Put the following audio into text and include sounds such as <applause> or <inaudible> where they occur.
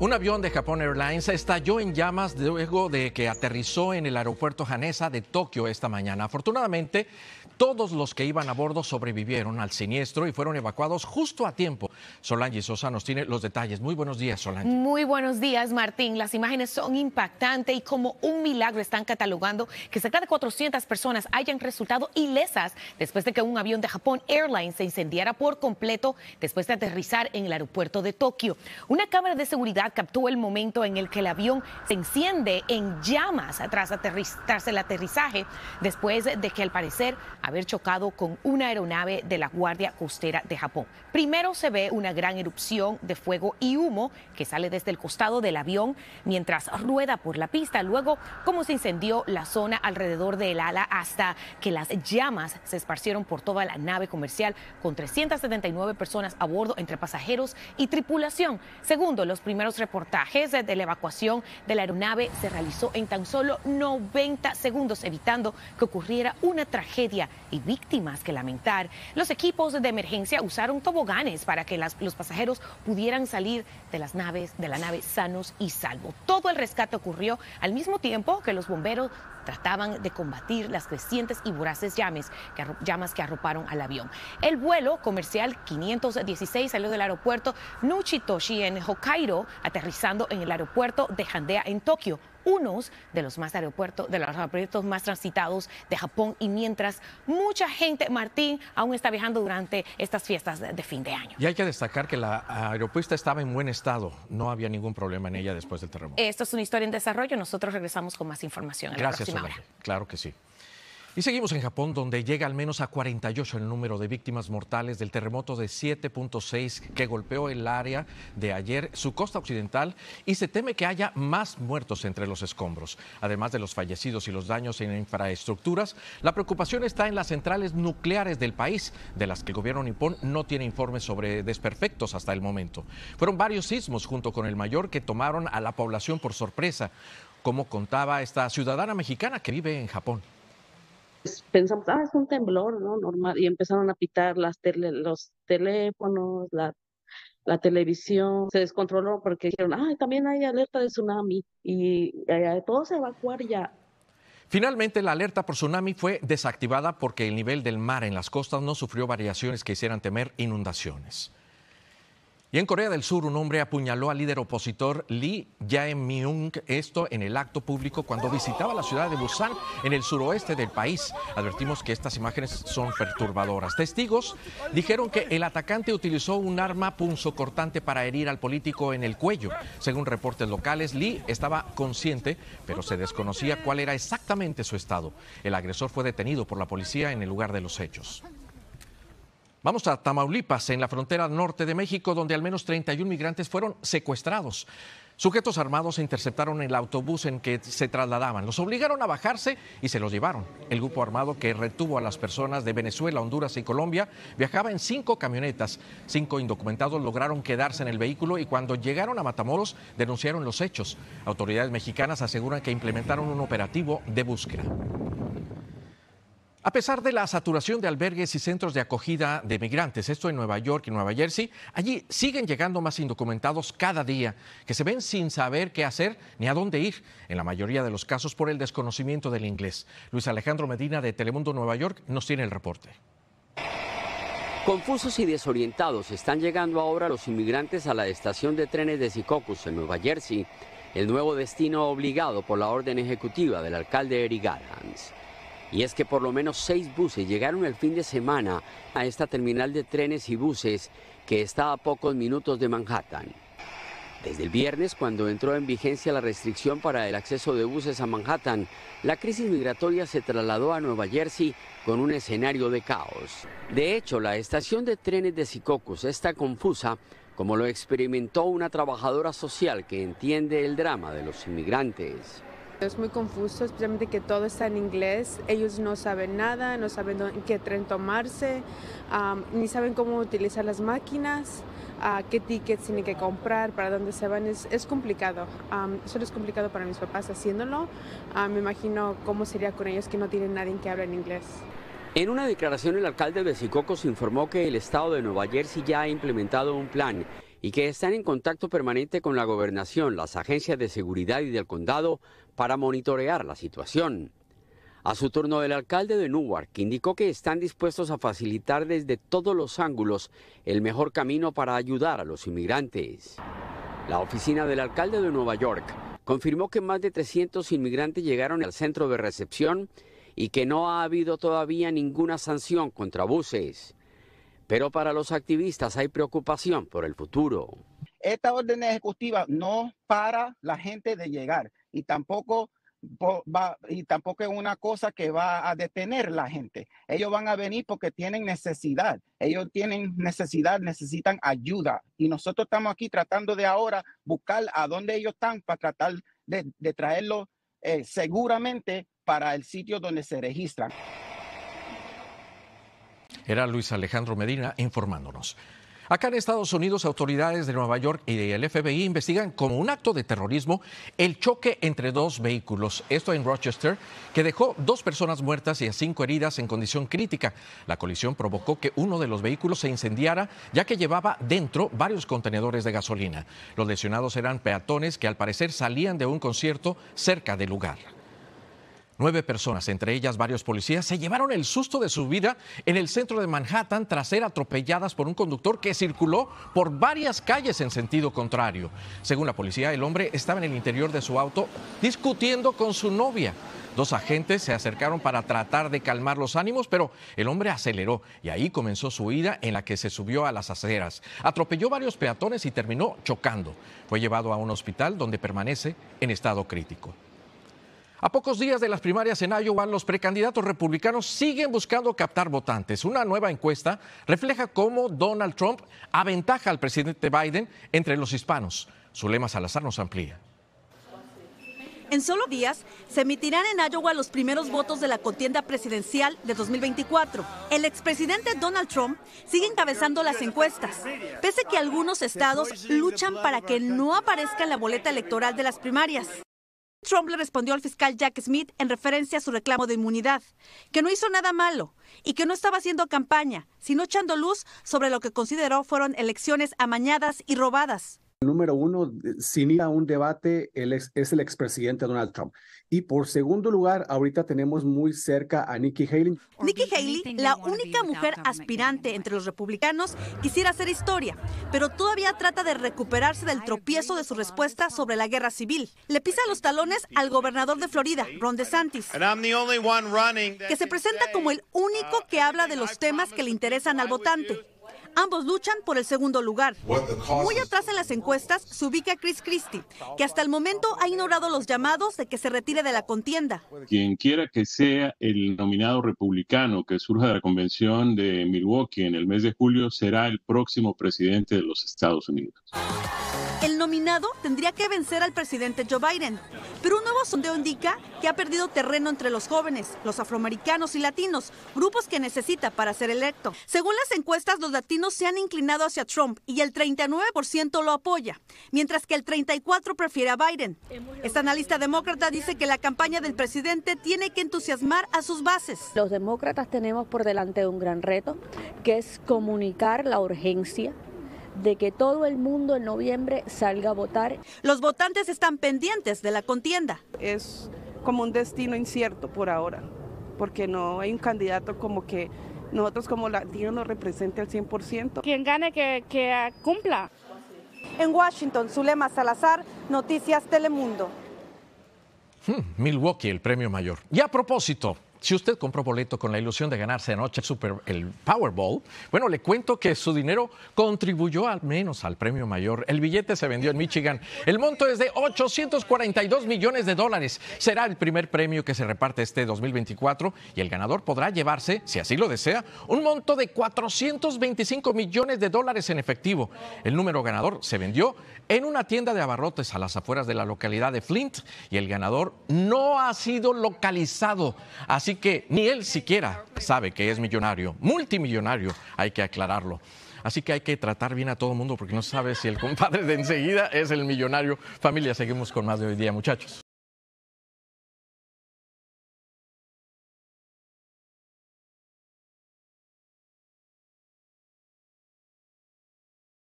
Un avión de Japón Airlines estalló en llamas luego de que aterrizó en el aeropuerto Janesa de Tokio esta mañana. Afortunadamente, todos los que iban a bordo sobrevivieron al siniestro y fueron evacuados justo a tiempo. Solange Sosa nos tiene los detalles. Muy buenos días, Solange. Muy buenos días, Martín. Las imágenes son impactantes y como un milagro están catalogando que cerca de 400 personas hayan resultado ilesas después de que un avión de Japón Airlines se incendiara por completo después de aterrizar en el aeropuerto de Tokio. Una cámara de seguridad captó el momento en el que el avión se enciende en llamas tras, aterrizarse el aterrizaje, después de que al parecer haber chocado con una aeronave de la Guardia Costera de Japón. Primero se ve una gran erupción de fuego y humo que sale desde el costado del avión mientras rueda por la pista. Luego, cómo se incendió la zona alrededor del ala hasta que las llamas se esparcieron por toda la nave comercial con 379 personas a bordo entre pasajeros y tripulación. Segundo, los primeros reportajes de la evacuación de la aeronave se realizó en tan solo 90 segundos, evitando que ocurriera una tragedia y víctimas que lamentar. Los equipos de emergencia usaron toboganes para que los pasajeros pudieran salir de las naves, de la nave sanos y salvos. Todo el rescate ocurrió al mismo tiempo que los bomberos trataban de combatir las crecientes y voraces llamas que, llamas que arroparon al avión. El vuelo comercial 516 salió del aeropuerto Nuchitoshi en Hokkaido aterrizando en el aeropuerto de Handea en Tokio, uno de los más aeropuertos, de los aeropuertos más transitados de Japón y mientras mucha gente, Martín, aún está viajando durante estas fiestas de, fin de año. Y hay que destacar que la aeropuesta estaba en buen estado, no había ningún problema en ella después del terremoto. Esto es una historia en desarrollo, nosotros regresamos con más información. Gracias, Omar. la próxima Claro que sí. Y seguimos en Japón, donde llega al menos a 48 el número de víctimas mortales del terremoto de 7.6 que golpeó el área de ayer, su costa occidental, y se teme que haya más muertos entre los escombros. Además de los fallecidos y los daños en infraestructuras, la preocupación está en las centrales nucleares del país, de las que el gobierno nipón no tiene informes sobre desperfectos hasta el momento. Fueron varios sismos junto con el mayor que tomaron a la población por sorpresa, como contaba esta ciudadana mexicana que vive en Japón. Pues, pensamos, ah, es un temblor, ¿no? Normal. Y empezaron a pitar las los teléfonos, la, televisión. Se descontroló porque dijeron, ah, también hay alerta de tsunami. Y todo todo se evacuar ya. Finalmente, la alerta por tsunami fue desactivada porque el nivel del mar en las costas no sufrió variaciones que hicieran temer inundaciones. Y en Corea del Sur, un hombre apuñaló al líder opositor Lee Jae-myung, esto en el acto público cuando visitaba la ciudad de Busan, en el suroeste del país. Advertimos que estas imágenes son perturbadoras. Testigos dijeron que el atacante utilizó un arma punzocortante para herir al político en el cuello. Según reportes locales, Lee estaba consciente, pero se desconocía cuál era exactamente su estado. El agresor fue detenido por la policía en el lugar de los hechos. Vamos a Tamaulipas, en la frontera norte de México, donde al menos 31 migrantes fueron secuestrados. Sujetos armados se interceptaron el autobús en que se trasladaban, los obligaron a bajarse y se los llevaron. El grupo armado que retuvo a las personas de Venezuela, Honduras y Colombia viajaba en cinco camionetas. Cinco indocumentados lograron quedarse en el vehículo y cuando llegaron a Matamoros denunciaron los hechos. Autoridades mexicanas aseguran que implementaron un operativo de búsqueda. A pesar de la saturación de albergues y centros de acogida de migrantes, esto en Nueva York y Nueva Jersey, allí siguen llegando más indocumentados cada día, que se ven sin saber qué hacer ni a dónde ir, en la mayoría de los casos por el desconocimiento del inglés. Luis Alejandro Medina de Telemundo Nueva York nos tiene el reporte. Confusos y desorientados están llegando ahora los inmigrantes a la estación de trenes de Sicocus en Nueva Jersey, el nuevo destino obligado por la orden ejecutiva del alcalde Eric Adams. Y es que por lo menos seis buses llegaron el fin de semana a esta terminal de trenes y buses que está a pocos minutos de Manhattan. Desde el viernes, cuando entró en vigencia la restricción para el acceso de buses a Manhattan, la crisis migratoria se trasladó a Nueva Jersey con un escenario de caos. De hecho, la estación de trenes de Sicocus está confusa, como lo experimentó una trabajadora social que entiende el drama de los inmigrantes. Es muy confuso, especialmente que todo está en inglés. Ellos no saben nada, no saben qué tren tomarse, ni saben cómo utilizar las máquinas, qué tickets tienen que comprar, para dónde se van. Es, complicado. Eso solo es complicado para mis papás haciéndolo. Ah, me imagino cómo sería con ellos que no tienen nadie que hable en inglés. En una declaración, el alcalde de se informó que el estado de Nueva Jersey ya ha implementado un plan y que están en contacto permanente con la gobernación, las agencias de seguridad y del condado para monitorear la situación. A su turno, el alcalde de Newark indicó que están dispuestos a facilitar desde todos los ángulos el mejor camino para ayudar a los inmigrantes. La oficina del alcalde de Nueva York confirmó que más de 300 inmigrantes llegaron al centro de recepción y que no ha habido todavía ninguna sanción contra buses. Pero para los activistas hay preocupación por el futuro. Esta orden ejecutiva no para la gente de llegar y tampoco es una cosa que va a detener la gente. Ellos van a venir porque tienen necesidad. Ellos tienen necesidad, necesitan ayuda. Y nosotros estamos aquí tratando de ahora buscar a dónde ellos están para tratar de, traerlos eh, seguramente para el sitio donde se registran. Era Luis Alejandro Medina informándonos. Acá en Estados Unidos, autoridades de Nueva York y del FBI investigan como un acto de terrorismo el choque entre dos vehículos, esto en Rochester, que dejó dos personas muertas y a cinco heridas en condición crítica. La colisión provocó que uno de los vehículos se incendiara, ya que llevaba dentro varios contenedores de gasolina. Los lesionados eran peatones que al parecer salían de un concierto cerca del lugar. Nueve personas, entre ellas varios policías, se llevaron el susto de su vida en el centro de Manhattan tras ser atropelladas por un conductor que circuló por varias calles en sentido contrario. Según la policía, el hombre estaba en el interior de su auto discutiendo con su novia. Dos agentes se acercaron para tratar de calmar los ánimos, pero el hombre aceleró y ahí comenzó su huida en la que se subió a las aceras. Atropelló varios peatones y terminó chocando. Fue llevado a un hospital donde permanece en estado crítico. A pocos días de las primarias en Iowa, los precandidatos republicanos siguen buscando captar votantes. Una nueva encuesta refleja cómo Donald Trump aventaja al presidente Biden entre los hispanos. Zulema Salazar nos amplía. En solo días se emitirán en Iowa los primeros votos de la contienda presidencial de 2024. El expresidente Donald Trump sigue encabezando las encuestas, pese que algunos estados luchan para que no aparezca en la boleta electoral de las primarias. Trump le respondió al fiscal Jack Smith en referencia a su reclamo de inmunidad, que no hizo nada malo y que no estaba haciendo campaña, sino echando luz sobre lo que consideró fueron elecciones amañadas y robadas número uno, eh, sin ir a un debate, es, es, el expresidente Donald Trump. Y por segundo lugar, ahorita tenemos muy cerca a Nikki Haley. Nikki Haley, este la única mujer aspirante entre los republicanos, quisiera hacer historia, pero todavía trata de recuperarse del tropiezo de su respuesta sobre la guerra civil. Le pisa los talones al gobernador de Florida, Ron DeSantis, que se presenta como el único uh, que habla de los temas que le interesan al votante. Ambos luchan por el segundo lugar. Muy atrás en las encuestas se ubica Chris Christie, que hasta el momento ha ignorado los llamados de que se retire de la contienda. Quien quiera que sea el nominado republicano que surja de la convención de Milwaukee en el mes de julio será el próximo presidente de los Estados Unidos. El nominado tendría que vencer al presidente Joe Biden, pero un nuevo sondeo indica que ha perdido terreno entre los jóvenes, los afroamericanos y latinos, grupos que necesita para ser electo. Según las encuestas, los latinos se han inclinado hacia Trump y el 39% lo apoya, mientras que el 34% prefiere a Biden. Esta analista demócrata dice que la campaña del presidente tiene que entusiasmar a sus bases. Los demócratas tenemos por delante un gran reto, que es comunicar la urgencia de que todo el mundo en noviembre salga a votar. Los votantes están pendientes de la contienda. Es como un destino incierto por ahora, porque no hay un candidato como que nosotros como Latino, nos represente al 100%. Quien gane que, cumpla. En Washington, Zulema Salazar, Noticias Telemundo. Hmm, Milwaukee, el premio mayor. Y a propósito, si usted compró boleto con la ilusión de ganarse anoche el, Super, el Powerball, bueno, le cuento que su dinero contribuyó al menos al premio mayor. El billete se vendió en Michigan. El monto es de 842 millones de dólares. Será el primer premio que se reparte este 2024 y el ganador podrá llevarse, si así lo desea, un monto de 425 millones de dólares en efectivo. El número ganador se vendió en una tienda de abarrotes a las afueras de la localidad de Flint y el ganador no ha sido localizado. Así que ni él siquiera sabe que es millonario, multimillonario, hay que aclararlo. Así que hay que tratar bien a todo el mundo porque no sabe si el <laughs> compadre de enseguida es el millonario. Familia, seguimos con más de hoy día, muchachos.